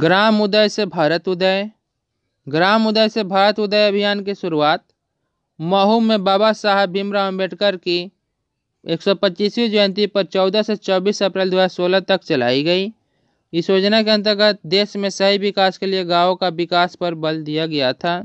ग्राम उदय से भारत उदय ग्राम उदय से भारत उदय अभियान की शुरुआत महू में बाबा साहब भीमराव अम्बेडकर की 125वीं जयंती पर 14 से 24 अप्रैल 2016 तक चलाई गई इस योजना के अंतर्गत देश में सही विकास के लिए गांवों का विकास पर बल दिया गया था